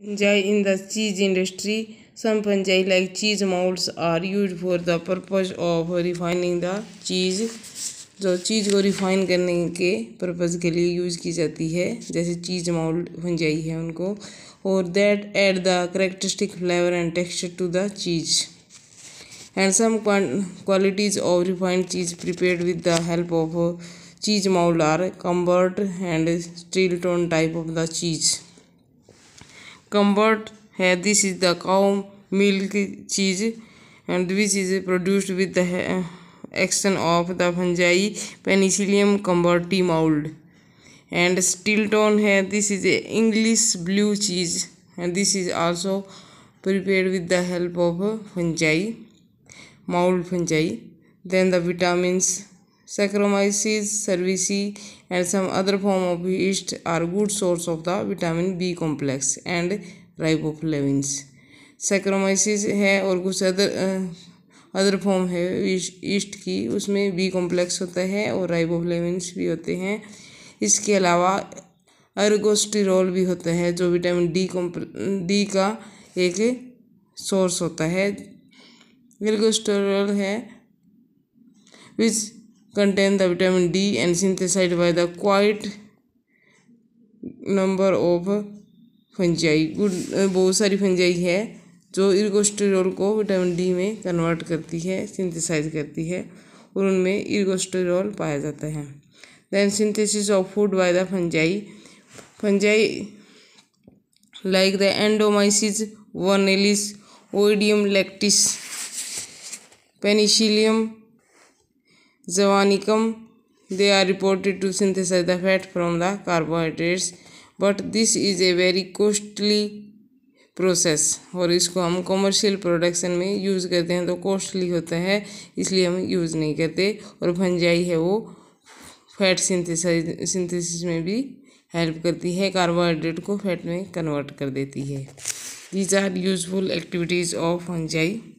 Jai in the cheese industry, some panjai like cheese molds are used for the purpose of refining the cheese. जो चीज़ को refine करने के purpose के लिए use की जाती है जैसे चीज़ माउल्ड फंजाई है उनको और that add the characteristic flavour and texture to the cheese and some qualities of refined cheese prepared with the help of cheese mould are camembert and stilton type of the cheese camembert है this is the cow milk cheese and this is produced with the action of the fungi penicillium camemberti mould and stilton है this is a English blue cheese and this is also prepare with the help of fungi mould fungi then the vitamins Saccharomyces cerevisiae and some other form of yeast are good source of the vitamin B complex and riboflavins. Saccharomyces है और कुछ other other form है yeast की उसमें B complex होता है और राइबोफ्लेविन्स भी होते हैं इसके अलावा अर्गोस्टिरोल भी होता है जो विटामिन डी डी का एक सोर्स होता है अर्गोस्टिरोल है which contain the vitamin D and synthesized by the quite number of fungi good uh, बहुत सारी फंजाई है जो इर्गोस्टेरॉल को विटामिन डी में कन्वर्ट करती है सिंथेसाइज करती है और उनमें इर्गोस्टेरॉल पाया जाता है then synthesis of food by the fungi fungi like the endomyces vernalis oidium lactis penicillium Javanicum, they are reported to synthesize the fat from the carbohydrates. But this is a very costly process और इसको हम commercial production में use करते हैं तो costly होता है इसलिए हम यूज़ नहीं करते और भंजाई है वो फैट सिंथेसाइज सिंथेसिस में भी हेल्प करती है कार्बोहाइड्रेट को फैट में कन्वर्ट कर देती है these are useful activities of भंजाई